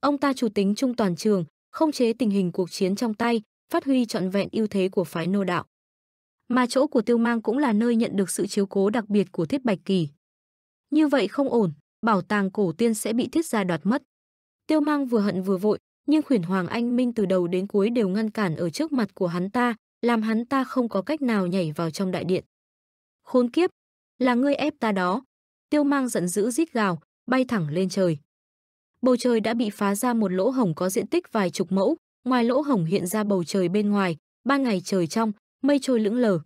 Ông ta chủ tính trung toàn trường, không chế tình hình cuộc chiến trong tay, phát huy trọn vẹn ưu thế của phái nô đạo. Mà chỗ của Tiêu Mang cũng là nơi nhận được sự chiếu cố đặc biệt của Thiết Bạch Kỳ. Như vậy không ổn, bảo tàng cổ tiên sẽ bị Thiết gia đoạt mất. Tiêu Mang vừa hận vừa vội, nhưng khuyển Hoàng Anh Minh từ đầu đến cuối đều ngăn cản ở trước mặt của hắn ta, làm hắn ta không có cách nào nhảy vào trong đại điện. Khốn kiếp, là ngươi ép ta đó. Tiêu Mang giận dữ rít gào, bay thẳng lên trời bầu trời đã bị phá ra một lỗ hổng có diện tích vài chục mẫu, ngoài lỗ hổng hiện ra bầu trời bên ngoài, ban ngày trời trong, mây trôi lững lờ.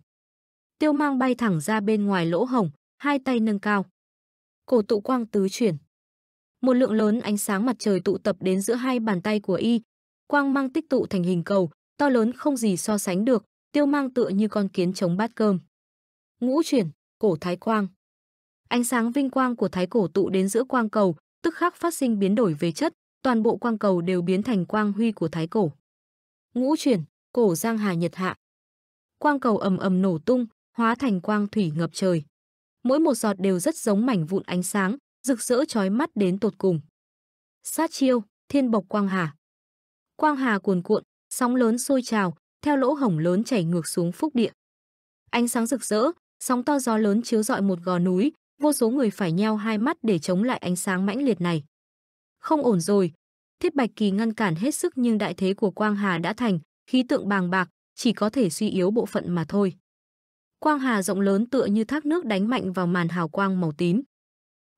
Tiêu Mang bay thẳng ra bên ngoài lỗ hổng, hai tay nâng cao. Cổ tụ quang tứ chuyển. Một lượng lớn ánh sáng mặt trời tụ tập đến giữa hai bàn tay của y, quang mang tích tụ thành hình cầu, to lớn không gì so sánh được, Tiêu Mang tựa như con kiến chống bát cơm. Ngũ chuyển, cổ thái quang. Ánh sáng vinh quang của thái cổ tụ đến giữa quang cầu, tức khắc phát sinh biến đổi về chất, toàn bộ quang cầu đều biến thành quang huy của thái cổ. Ngũ chuyển, cổ Giang Hà Nhật Hạ. Quang cầu ầm ầm nổ tung, hóa thành quang thủy ngập trời. Mỗi một giọt đều rất giống mảnh vụn ánh sáng, rực rỡ chói mắt đến tột cùng. Sát chiêu, thiên bộc quang hà. Quang hà cuồn cuộn, sóng lớn sôi trào, theo lỗ hổng lớn chảy ngược xuống phúc địa. Ánh sáng rực rỡ, sóng to gió lớn chiếu rọi một gò núi, vô số người phải nheo hai mắt để chống lại ánh sáng mãnh liệt này. Không ổn rồi. Thiết Bạch Kỳ ngăn cản hết sức nhưng đại thế của Quang Hà đã thành, khí tượng bàng bạc, chỉ có thể suy yếu bộ phận mà thôi. Quang Hà rộng lớn tựa như thác nước đánh mạnh vào màn hào quang màu tím.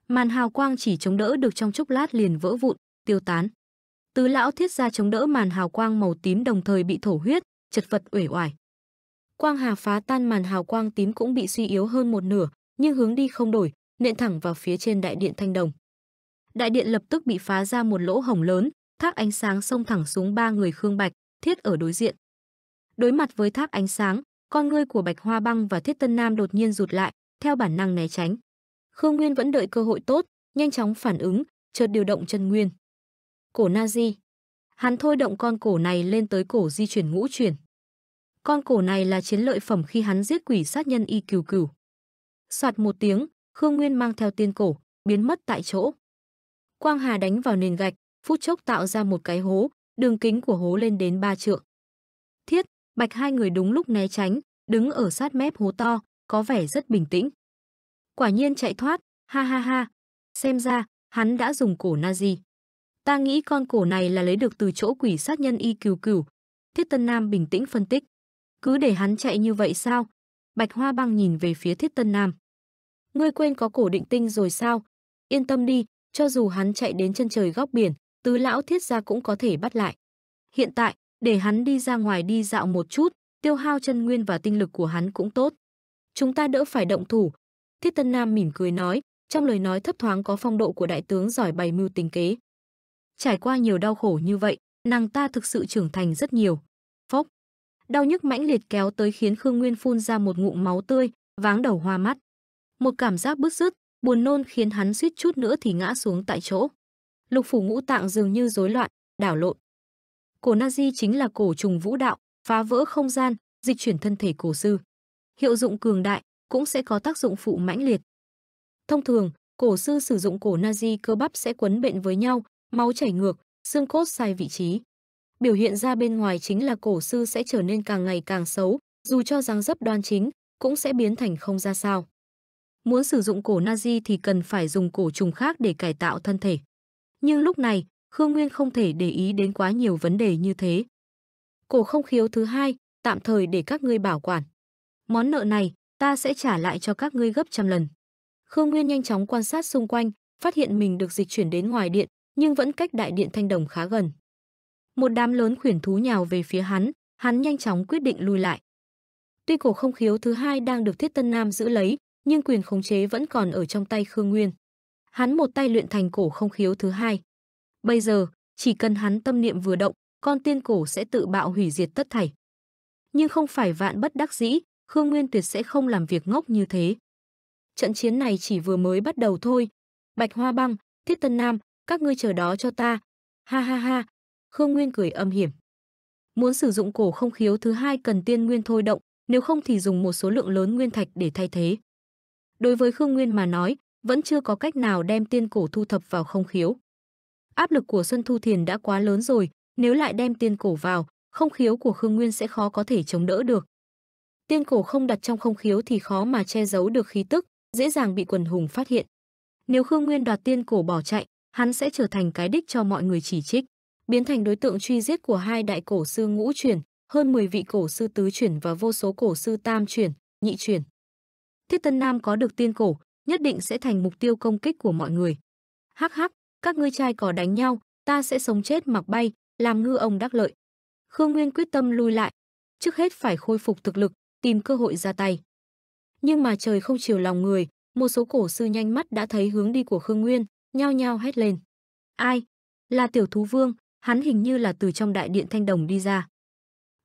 Màn hào quang chỉ chống đỡ được trong chốc lát liền vỡ vụn, tiêu tán. Tứ lão thiết ra chống đỡ màn hào quang màu tím đồng thời bị thổ huyết, chật vật uể oải. Quang Hà phá tan màn hào quang tím cũng bị suy yếu hơn một nửa, nhưng hướng đi không đổi, nện thẳng vào phía trên đại điện thanh đồng. Đại điện lập tức bị phá ra một lỗ hổng lớn, thác ánh sáng xông thẳng xuống ba người Khương Bạch, Thiết ở đối diện. Đối mặt với thác ánh sáng, con ngươi của Bạch Hoa Băng và Thiết Tân Nam đột nhiên rụt lại, theo bản năng né tránh. Khương Nguyên vẫn đợi cơ hội tốt, nhanh chóng phản ứng, chợt điều động chân nguyên. Cổ Na Di. Hắn thôi động con cổ này lên tới cổ di chuyển ngũ chuyển. Con cổ này là chiến lợi phẩm khi hắn giết quỷ sát nhân y cừu cừu. Soạt một tiếng, Khương Nguyên mang theo tiên cổ, biến mất tại chỗ. Quang Hà đánh vào nền gạch, phút chốc tạo ra một cái hố, đường kính của hố lên đến ba trượng. Thiết, Bạch hai người đúng lúc né tránh, đứng ở sát mép hố to, có vẻ rất bình tĩnh. Quả nhiên chạy thoát, ha ha ha, xem ra hắn đã dùng cổ na Nazi. Ta nghĩ con cổ này là lấy được từ chỗ quỷ sát nhân y cừu cừu. Thiết Tân Nam bình tĩnh phân tích. Cứ để hắn chạy như vậy sao? Bạch Hoa Băng nhìn về phía Thiết Tân Nam ngươi quên có cổ định tinh rồi sao? Yên tâm đi, cho dù hắn chạy đến chân trời góc biển, tứ lão thiết gia cũng có thể bắt lại. Hiện tại, để hắn đi ra ngoài đi dạo một chút, tiêu hao chân nguyên và tinh lực của hắn cũng tốt. Chúng ta đỡ phải động thủ. Thiết Tân Nam mỉm cười nói, trong lời nói thấp thoáng có phong độ của đại tướng giỏi bày mưu tính kế. Trải qua nhiều đau khổ như vậy, nàng ta thực sự trưởng thành rất nhiều. Phốc. Đau nhức mãnh liệt kéo tới khiến Khương Nguyên phun ra một ngụm máu tươi, váng đầu hoa mắt. Một cảm giác bứt rứt, buồn nôn khiến hắn suýt chút nữa thì ngã xuống tại chỗ. Lục phủ ngũ tạng dường như rối loạn, đảo lộn. Cổ Nazi chính là cổ trùng vũ đạo, phá vỡ không gian, dịch chuyển thân thể cổ sư. Hiệu dụng cường đại cũng sẽ có tác dụng phụ mãnh liệt. Thông thường, cổ sư sử dụng cổ Nazi cơ bắp sẽ quấn bện với nhau, máu chảy ngược, xương cốt sai vị trí. Biểu hiện ra bên ngoài chính là cổ sư sẽ trở nên càng ngày càng xấu, dù cho dáng dấp đoan chính, cũng sẽ biến thành không ra sao. Muốn sử dụng cổ Nazi thì cần phải dùng cổ trùng khác để cải tạo thân thể. Nhưng lúc này, Khương Nguyên không thể để ý đến quá nhiều vấn đề như thế. Cổ không khiếu thứ hai, tạm thời để các ngươi bảo quản. Món nợ này, ta sẽ trả lại cho các ngươi gấp trăm lần. Khương Nguyên nhanh chóng quan sát xung quanh, phát hiện mình được dịch chuyển đến ngoài điện, nhưng vẫn cách đại điện thanh đồng khá gần. Một đám lớn khuyển thú nhào về phía hắn, hắn nhanh chóng quyết định lui lại. Tuy cổ không khiếu thứ hai đang được Thiết Tân Nam giữ lấy, nhưng quyền khống chế vẫn còn ở trong tay Khương Nguyên. Hắn một tay luyện thành cổ không khiếu thứ hai. Bây giờ, chỉ cần hắn tâm niệm vừa động, con tiên cổ sẽ tự bạo hủy diệt tất thảy. Nhưng không phải vạn bất đắc dĩ, Khương Nguyên tuyệt sẽ không làm việc ngốc như thế. Trận chiến này chỉ vừa mới bắt đầu thôi. Bạch Hoa Băng, Thiết Tân Nam, các ngươi chờ đó cho ta. Ha ha ha, Khương Nguyên cười âm hiểm. Muốn sử dụng cổ không khiếu thứ hai cần tiên nguyên thôi động, nếu không thì dùng một số lượng lớn nguyên thạch để thay thế đối với Khương Nguyên mà nói, vẫn chưa có cách nào đem tiên cổ thu thập vào không khiếu. Áp lực của Xuân Thu Thiền đã quá lớn rồi, nếu lại đem tiên cổ vào, không khiếu của Khương Nguyên sẽ khó có thể chống đỡ được. Tiên cổ không đặt trong không khiếu thì khó mà che giấu được khí tức, dễ dàng bị quần hùng phát hiện. Nếu Khương Nguyên đoạt tiên cổ bỏ chạy, hắn sẽ trở thành cái đích cho mọi người chỉ trích, biến thành đối tượng truy giết của hai đại cổ sư ngũ truyền, hơn 10 vị cổ sư tứ truyền và vô số cổ sư tam truyền, nhị truyền. Thiết Tân Nam có được tiên cổ, nhất định sẽ thành mục tiêu công kích của mọi người. Hắc hắc, các ngươi trai cỏ đánh nhau, ta sẽ sống chết mặc bay, làm ngư ông đắc lợi. Khương Nguyên quyết tâm lui lại, trước hết phải khôi phục thực lực, tìm cơ hội ra tay. Nhưng mà trời không chiều lòng người, một số cổ sư nhanh mắt đã thấy hướng đi của Khương Nguyên, nhao nhao hét lên. Ai? Là tiểu thú vương, hắn hình như là từ trong đại điện thanh đồng đi ra.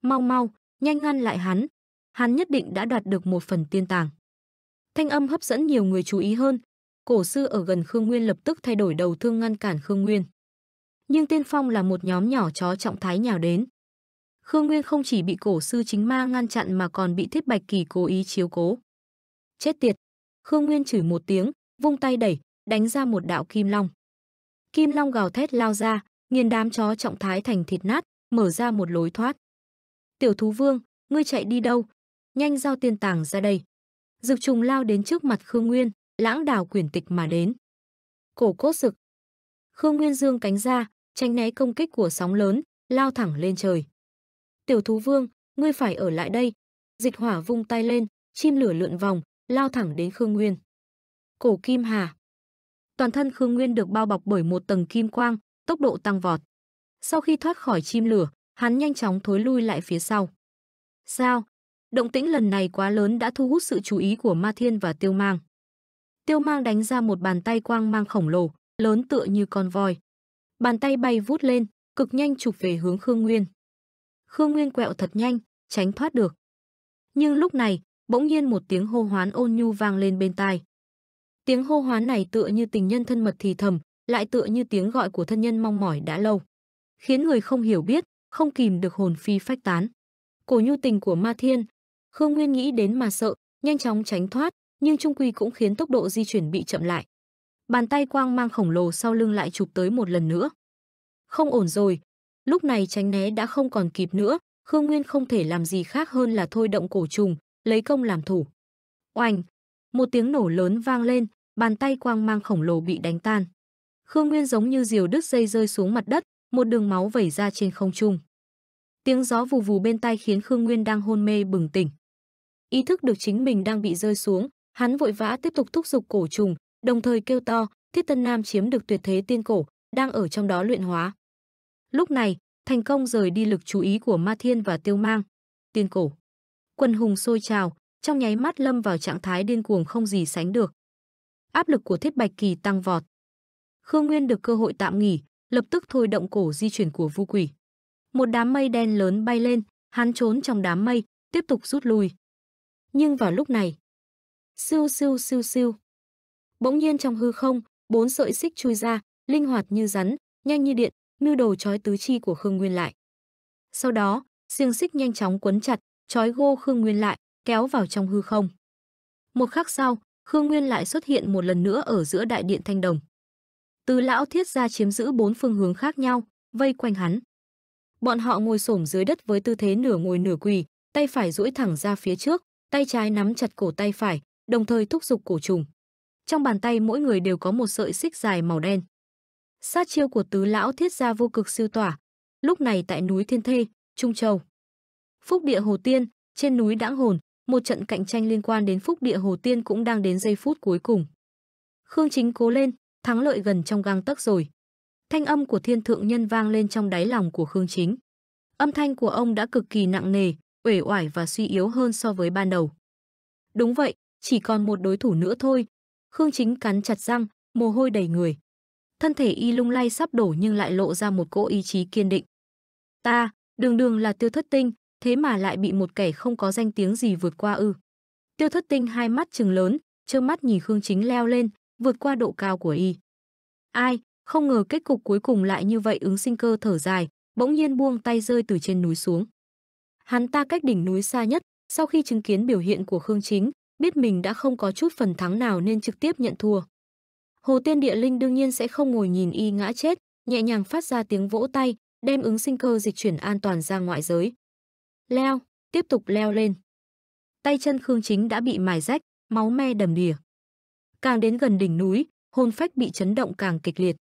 Mau mau, nhanh ngăn lại hắn, hắn nhất định đã đạt được một phần tiên tàng. Thanh âm hấp dẫn nhiều người chú ý hơn. Cổ sư ở gần Khương Nguyên lập tức thay đổi đầu thương ngăn cản Khương Nguyên. Nhưng tiên phong là một nhóm nhỏ chó trọng thái nhào đến. Khương Nguyên không chỉ bị cổ sư chính ma ngăn chặn mà còn bị thiết bạch kỳ cố ý chiếu cố. Chết tiệt! Khương Nguyên chửi một tiếng, vung tay đẩy, đánh ra một đạo kim long. Kim long gào thét lao ra, nghiền đám chó trọng thái thành thịt nát, mở ra một lối thoát. Tiểu thú vương, ngươi chạy đi đâu? Nhanh giao tiên tàng ra đây. Dực trùng lao đến trước mặt Khương Nguyên, lãng đảo quyển tịch mà đến. Cổ cốt dực. Khương Nguyên dương cánh ra, tránh né công kích của sóng lớn, lao thẳng lên trời. Tiểu thú vương, ngươi phải ở lại đây. Dịch hỏa vung tay lên, chim lửa lượn vòng, lao thẳng đến Khương Nguyên. Cổ kim hà. Toàn thân Khương Nguyên được bao bọc bởi một tầng kim quang, tốc độ tăng vọt. Sau khi thoát khỏi chim lửa, hắn nhanh chóng thối lui lại phía sau. Sao, Động tĩnh lần này quá lớn đã thu hút sự chú ý của Ma Thiên và Tiêu Mang. Tiêu Mang đánh ra một bàn tay quang mang khổng lồ, lớn tựa như con voi. Bàn tay bay vút lên, cực nhanh chụp về hướng Khương Nguyên. Khương Nguyên quẹo thật nhanh, tránh thoát được. Nhưng lúc này, bỗng nhiên một tiếng hô hoán ôn nhu vang lên bên tai. Tiếng hô hoán này tựa như tình nhân thân mật thì thầm, lại tựa như tiếng gọi của thân nhân mong mỏi đã lâu, khiến người không hiểu biết, không kìm được hồn phi phách tán. Cổ nhu tình của Ma Thiên, Khương Nguyên nghĩ đến mà sợ, nhanh chóng tránh thoát, nhưng trung quy cũng khiến tốc độ di chuyển bị chậm lại. Bàn tay quang mang khổng lồ sau lưng lại chụp tới một lần nữa. Không ổn rồi, lúc này tránh né đã không còn kịp nữa, Khương Nguyên không thể làm gì khác hơn là thôi động cổ trùng, lấy công làm thủ. Oanh! một tiếng nổ lớn vang lên, bàn tay quang mang khổng lồ bị đánh tan. Khương Nguyên giống như diều đứt dây rơi xuống mặt đất, một đường máu vẩy ra trên không trung. Tiếng gió vù vù bên tai khiến Khương Nguyên đang hôn mê bừng tỉnh ý thức được chính mình đang bị rơi xuống, hắn vội vã tiếp tục thúc giục cổ trùng, đồng thời kêu to, Thiết Tân Nam chiếm được tuyệt thế tiên cổ, đang ở trong đó luyện hóa. Lúc này, thành công rời đi lực chú ý của Ma Thiên và Tiêu Mang. Tiên cổ. Quân hùng sôi trào, trong nháy mắt lâm vào trạng thái điên cuồng không gì sánh được. Áp lực của Thiết Bạch Kỳ tăng vọt. Khương Nguyên được cơ hội tạm nghỉ, lập tức thôi động cổ di chuyển của Vu Quỷ. Một đám mây đen lớn bay lên, hắn trốn trong đám mây, tiếp tục rút lui nhưng vào lúc này, siêu siêu siêu siêu. Bỗng nhiên trong hư không, bốn sợi xích chui ra, linh hoạt như rắn, nhanh như điện, mưu đồ trói tứ chi của Khương Nguyên lại. Sau đó, xiềng xích nhanh chóng quấn chặt, trói gô Khương Nguyên lại, kéo vào trong hư không. Một khắc sau, Khương Nguyên lại xuất hiện một lần nữa ở giữa đại điện Thanh Đồng. Từ lão thiết ra chiếm giữ bốn phương hướng khác nhau, vây quanh hắn. Bọn họ ngồi xổm dưới đất với tư thế nửa ngồi nửa quỳ, tay phải duỗi thẳng ra phía trước, tay trái nắm chặt cổ tay phải, đồng thời thúc giục cổ trùng. Trong bàn tay mỗi người đều có một sợi xích dài màu đen. Sát chiêu của tứ lão thiết ra vô cực siêu tỏa, lúc này tại núi Thiên Thê, Trung Châu. Phúc địa Hồ Tiên, trên núi Đãng Hồn, một trận cạnh tranh liên quan đến Phúc địa Hồ Tiên cũng đang đến giây phút cuối cùng. Khương Chính cố lên, thắng lợi gần trong gang tấc rồi. Thanh âm của thiên thượng nhân vang lên trong đáy lòng của Khương Chính. Âm thanh của ông đã cực kỳ nặng nề, uể oải và suy yếu hơn so với ban đầu. Đúng vậy, chỉ còn một đối thủ nữa thôi. Khương Chính cắn chặt răng, mồ hôi đầy người. Thân thể y lung lay sắp đổ nhưng lại lộ ra một cỗ ý chí kiên định. Ta, đường đường là tiêu thất tinh, thế mà lại bị một kẻ không có danh tiếng gì vượt qua ư. Tiêu thất tinh hai mắt trừng lớn, trơ mắt nhìn Khương Chính leo lên, vượt qua độ cao của y. Ai, không ngờ kết cục cuối cùng lại như vậy ứng sinh cơ thở dài, bỗng nhiên buông tay rơi từ trên núi xuống. Hắn ta cách đỉnh núi xa nhất, sau khi chứng kiến biểu hiện của Khương Chính, biết mình đã không có chút phần thắng nào nên trực tiếp nhận thua. Hồ Tiên Địa Linh đương nhiên sẽ không ngồi nhìn y ngã chết, nhẹ nhàng phát ra tiếng vỗ tay, đem ứng sinh cơ dịch chuyển an toàn ra ngoại giới. Leo, tiếp tục leo lên. Tay chân Khương Chính đã bị mài rách, máu me đầm đìa. Càng đến gần đỉnh núi, hồn phách bị chấn động càng kịch liệt.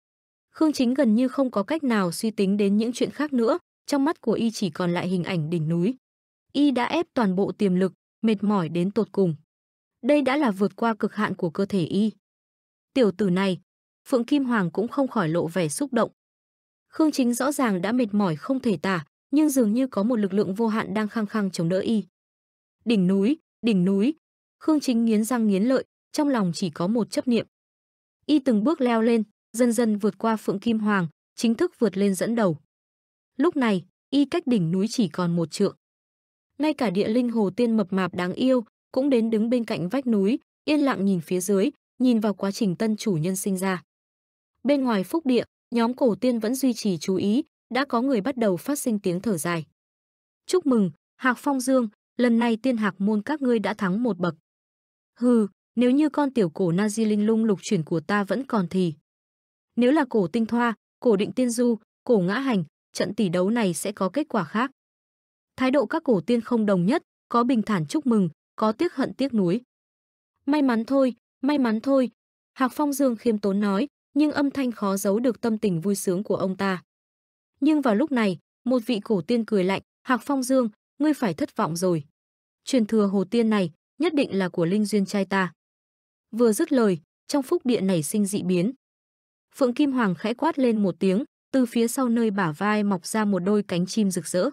Khương Chính gần như không có cách nào suy tính đến những chuyện khác nữa, trong mắt của y chỉ còn lại hình ảnh đỉnh núi. Y đã ép toàn bộ tiềm lực, mệt mỏi đến tột cùng. Đây đã là vượt qua cực hạn của cơ thể y. Tiểu tử này, Phượng Kim Hoàng cũng không khỏi lộ vẻ xúc động. Khương Chính rõ ràng đã mệt mỏi không thể tả, nhưng dường như có một lực lượng vô hạn đang khăng khăng chống đỡ y. Đỉnh núi, đỉnh núi. Khương Chính nghiến răng nghiến lợi, trong lòng chỉ có một chấp niệm. Y từng bước leo lên, dần dần vượt qua Phượng Kim Hoàng, chính thức vượt lên dẫn đầu. Lúc này, y cách đỉnh núi chỉ còn một trượng. Ngay cả địa linh hồ tiên mập mạp đáng yêu cũng đến đứng bên cạnh vách núi, yên lặng nhìn phía dưới, nhìn vào quá trình tân chủ nhân sinh ra. Bên ngoài phúc địa, nhóm cổ tiên vẫn duy trì chú ý, đã có người bắt đầu phát sinh tiếng thở dài. Chúc mừng, Hạc Phong Dương, lần này tiên hạc môn các ngươi đã thắng một bậc. Hừ, nếu như con tiểu cổ na di linh lung lục chuyển của ta vẫn còn thì. Nếu là cổ tinh thoa, cổ định tiên du, cổ ngã hành, trận tỷ đấu này sẽ có kết quả khác. Thái độ các cổ tiên không đồng nhất, có bình thản chúc mừng, có tiếc hận tiếc nuối. May mắn thôi, may mắn thôi, Hạc Phong Dương khiêm tốn nói, nhưng âm thanh khó giấu được tâm tình vui sướng của ông ta. Nhưng vào lúc này, một vị cổ tiên cười lạnh, Hạc Phong Dương, ngươi phải thất vọng rồi. Truyền thừa hồ tiên này, nhất định là của linh duyên trai ta. Vừa dứt lời, trong phúc điện nảy sinh dị biến. Phượng Kim Hoàng khẽ quát lên một tiếng, từ phía sau nơi bả vai mọc ra một đôi cánh chim rực rỡ.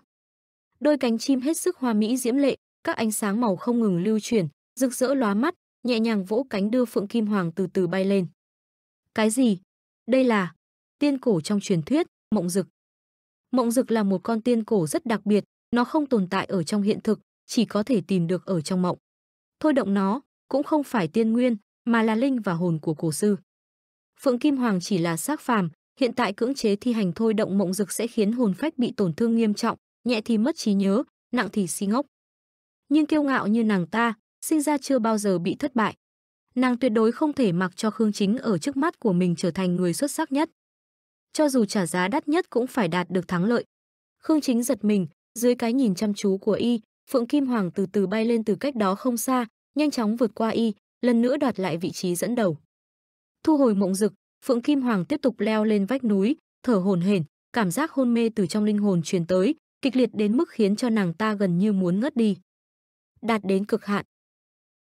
Đôi cánh chim hết sức hoa mỹ diễm lệ, các ánh sáng màu không ngừng lưu chuyển, rực rỡ lóa mắt, nhẹ nhàng vỗ cánh đưa Phượng Kim Hoàng từ từ bay lên. Cái gì? Đây là tiên cổ trong truyền thuyết, mộng dực. Mộng dực là một con tiên cổ rất đặc biệt, nó không tồn tại ở trong hiện thực, chỉ có thể tìm được ở trong mộng. Thôi động nó cũng không phải tiên nguyên, mà là linh và hồn của cổ sư. Phượng Kim Hoàng chỉ là xác phàm, Hiện tại cưỡng chế thi hành thôi động mộng dực sẽ khiến hồn phách bị tổn thương nghiêm trọng, nhẹ thì mất trí nhớ, nặng thì si ngốc. Nhưng kiêu ngạo như nàng ta, sinh ra chưa bao giờ bị thất bại. Nàng tuyệt đối không thể mặc cho Khương Chính ở trước mắt của mình trở thành người xuất sắc nhất. Cho dù trả giá đắt nhất cũng phải đạt được thắng lợi. Khương Chính giật mình, dưới cái nhìn chăm chú của y, Phượng Kim Hoàng từ từ bay lên từ cách đó không xa, nhanh chóng vượt qua y, lần nữa đoạt lại vị trí dẫn đầu. Thu hồi mộng dực, Phượng Kim Hoàng tiếp tục leo lên vách núi, thở hổn hển, cảm giác hôn mê từ trong linh hồn truyền tới, kịch liệt đến mức khiến cho nàng ta gần như muốn ngất đi. Đạt đến cực hạn.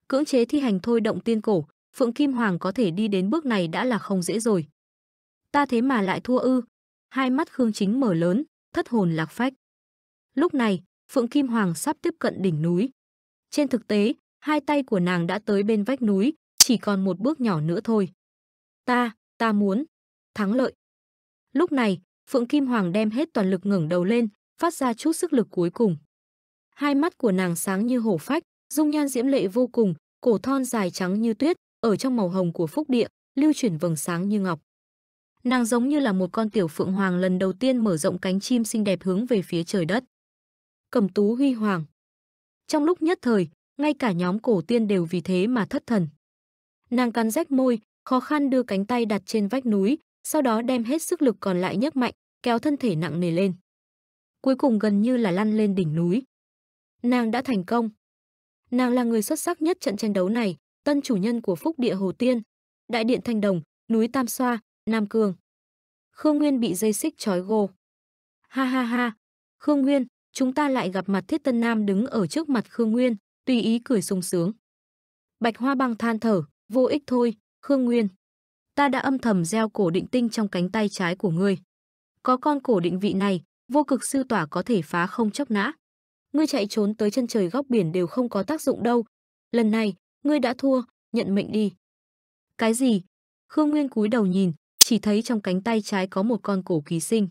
Cưỡng chế thi hành thôi động tiên cổ, Phượng Kim Hoàng có thể đi đến bước này đã là không dễ rồi. Ta thế mà lại thua ư? Hai mắt Khương Chính mở lớn, thất hồn lạc phách. Lúc này, Phượng Kim Hoàng sắp tiếp cận đỉnh núi. Trên thực tế, hai tay của nàng đã tới bên vách núi, chỉ còn một bước nhỏ nữa thôi. Ta, ta muốn thắng lợi. Lúc này, Phượng Kim Hoàng đem hết toàn lực ngẩng đầu lên, phát ra chút sức lực cuối cùng. Hai mắt của nàng sáng như hổ phách, dung nhan diễm lệ vô cùng, cổ thon dài trắng như tuyết, ở trong màu hồng của phúc địa, lưu chuyển vầng sáng như ngọc. Nàng giống như là một con tiểu phượng hoàng lần đầu tiên mở rộng cánh chim xinh đẹp hướng về phía trời đất. Cầm tú huy hoàng. Trong lúc nhất thời, ngay cả nhóm cổ tiên đều vì thế mà thất thần. Nàng cắn rách môi, khó khăn đưa cánh tay đặt trên vách núi, sau đó đem hết sức lực còn lại nhấc mạnh, kéo thân thể nặng nề lên. Cuối cùng gần như là lăn lên đỉnh núi. Nàng đã thành công. Nàng là người xuất sắc nhất trận tranh đấu này, tân chủ nhân của Phúc Địa Hồ Tiên, Đại Điện Thanh Đồng, núi Tam Xoa, Nam cường. Khương Nguyên bị dây xích trói gô. Ha ha ha, Khương Nguyên, chúng ta lại gặp mặt Thiết Tân Nam đứng ở trước mặt Khương Nguyên, tùy ý cười sung sướng. Bạch Hoa Băng than thở, vô ích thôi, Khương Nguyên, ta đã âm thầm gieo cổ định tinh trong cánh tay trái của ngươi. Có con cổ định vị này, vô cực sư tỏa có thể phá không chấp nã. Ngươi chạy trốn tới chân trời góc biển đều không có tác dụng đâu. Lần này, ngươi đã thua, nhận mệnh đi. Cái gì? Khương Nguyên cúi đầu nhìn, chỉ thấy trong cánh tay trái có một con cổ ký sinh.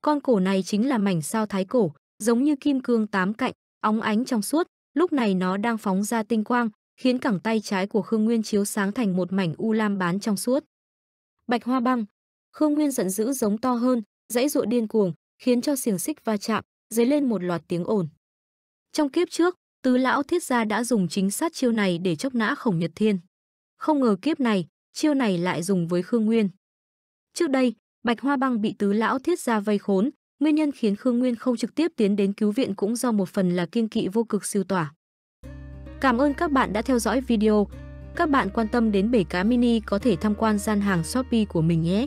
Con cổ này chính là mảnh sao thái cổ, giống như kim cương tám cạnh, óng ánh trong suốt, lúc này nó đang phóng ra tinh quang, khiến cẳng tay trái của Khương Nguyên chiếu sáng thành một mảnh u lam bán trong suốt. Bạch Hoa Băng, Khương Nguyên giận dữ giống to hơn, dãy dụa điên cuồng, khiến cho xiềng xích va chạm, dấy lên một loạt tiếng ồn. Trong kiếp trước, tứ lão thiết gia đã dùng chính sát chiêu này để chốc nã khổng nhật thiên. Không ngờ kiếp này, chiêu này lại dùng với Khương Nguyên. Trước đây, Bạch Hoa Băng bị tứ lão thiết gia vây khốn, nguyên nhân khiến Khương Nguyên không trực tiếp tiến đến cứu viện cũng do một phần là kiên kỵ vô cực siêu tỏa. Cảm ơn các bạn đã theo dõi video. Các bạn quan tâm đến bể cá mini có thể tham quan gian hàng Shopee của mình nhé.